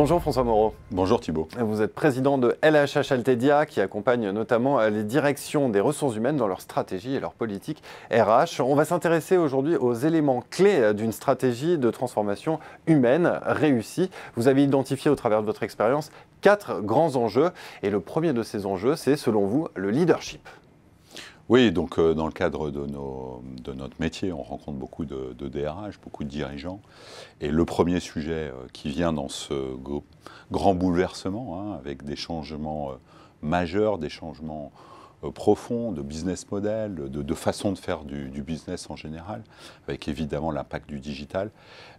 Bonjour François Moreau. Bonjour Thibault. Vous êtes président de LHH Altedia qui accompagne notamment euh, les directions des ressources humaines dans leur stratégie et leur politique RH. On va s'intéresser aujourd'hui aux éléments clés euh, d'une stratégie de transformation humaine réussie. Vous avez identifié au travers de votre expérience quatre grands enjeux et le premier de ces enjeux c'est selon vous le leadership. Oui, donc euh, dans le cadre de, de, notre métier, on rencontre beaucoup de, DRH, beaucoup de dirigeants. Et le premier sujet euh, qui vient dans ce grand bouleversement, hein, avec des changements euh, majeurs, des changements euh, profond de business model, de, façon de faire du, business en général, avec évidemment l'impact du digital,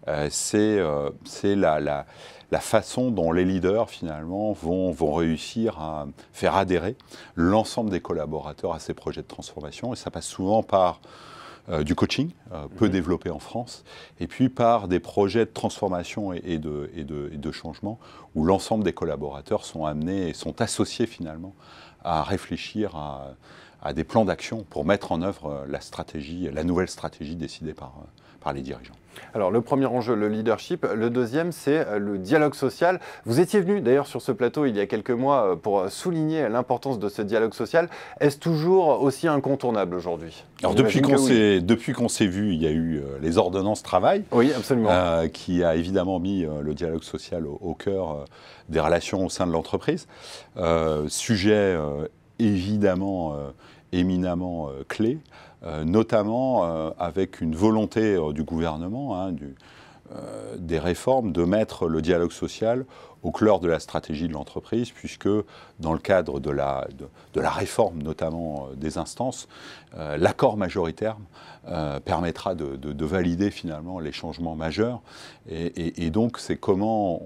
euh, euh, c'est la, la, la, façon dont les leaders finalement vont, vont réussir à faire adhérer l'ensemble des collaborateurs à ces projets de transformation. Et ça passe souvent par euh, du coaching, euh, peu mhm. développé en France, et puis par des projets de transformation et, de, et de, changement, où l'ensemble des collaborateurs sont amenés et sont associés finalement à réfléchir à à des plans d'action pour mettre en œuvre euh, la stratégie, la nouvelle stratégie décidée par, euh, par les dirigeants. Alors le premier enjeu, le leadership. Le deuxième, c'est euh, le dialogue social. Vous étiez venu d'ailleurs sur ce plateau il y a quelques mois pour souligner l'importance de ce dialogue social. Est-ce toujours aussi incontournable aujourd'hui Alors depuis qu'on, depuis qu'on s'est vu, il y a eu les ordonnances travail. Oui, absolument. qui a évidemment mis le dialogue social au, cœur des relations au sein de l'entreprise. sujet évidemment euh, éminemment euh, clé, euh, notamment avec une volonté du gouvernement, hein, des réformes, de mettre le dialogue social au cœur de la stratégie de l'entreprise, puisque dans le cadre de la, de, la réforme notamment euh, des instances, euh, l'accord majoritaire euh, permettra de, de, valider finalement les changements majeurs. Et, donc c'est comment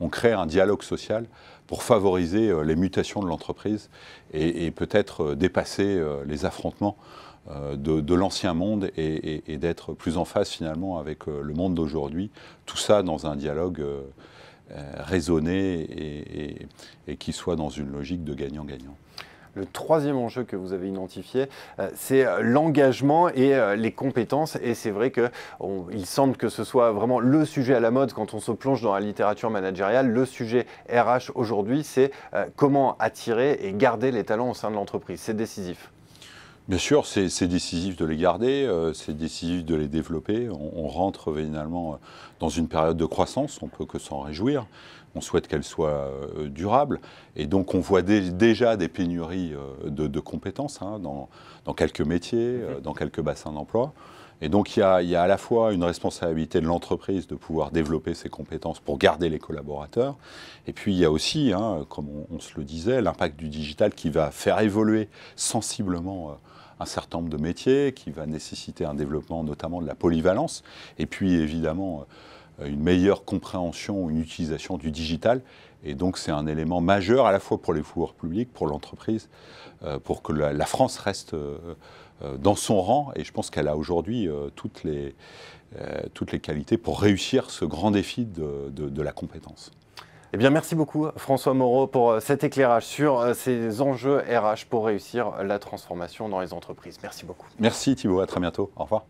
on, crée un dialogue social pour favoriser les mutations de l'entreprise et, peut-être dépasser les affrontements de, l'ancien monde et, et d'être plus en face finalement avec le monde d'aujourd'hui. Tout ça dans un dialogue euh, raisonné et, et, et qui soit dans une logique de gagnant-gagnant. Le troisième enjeu que vous avez identifié, euh, c'est euh, l'engagement et les compétences. Et c'est vrai qu'il semble que ce soit vraiment le sujet à la mode quand on se plonge dans la littérature managériale. Le sujet RH aujourd'hui, c'est comment attirer et garder les talents au sein de l'entreprise. C'est décisif. Bien sûr, c'est décisif de les garder, euh, c'est décisif de les développer. On, rentre finalement euh, dans une période de croissance, on peut que s'en réjouir on souhaite qu'elle soit euh, durable. Et donc on voit déjà des pénuries euh, de, compétences hein, dans, quelques métiers, euh, mhm. dans quelques bassins d'emploi. Et donc il y, a, à la fois une responsabilité de l'entreprise de pouvoir développer ses compétences pour garder les collaborateurs, et puis il y a aussi, hein, comme on, se le disait, l'impact du digital qui va faire évoluer sensiblement un certain nombre de métiers, qui va nécessiter un développement notamment de la polyvalence, et puis évidemment euh, une meilleure compréhension une utilisation du digital. Et donc c'est un élément majeur à la fois pour les fours publics, pour l'entreprise, euh, pour que la, France reste euh, dans son rang. Et je pense qu'elle a aujourd'hui toutes, les, toutes les qualités pour réussir ce grand défi de, de, de la compétence. Eh bien, merci beaucoup François Moreau pour cet éclairage sur ces enjeux RH pour réussir la transformation dans les entreprises. Merci beaucoup. Merci Thibault, à très bientôt. Au revoir.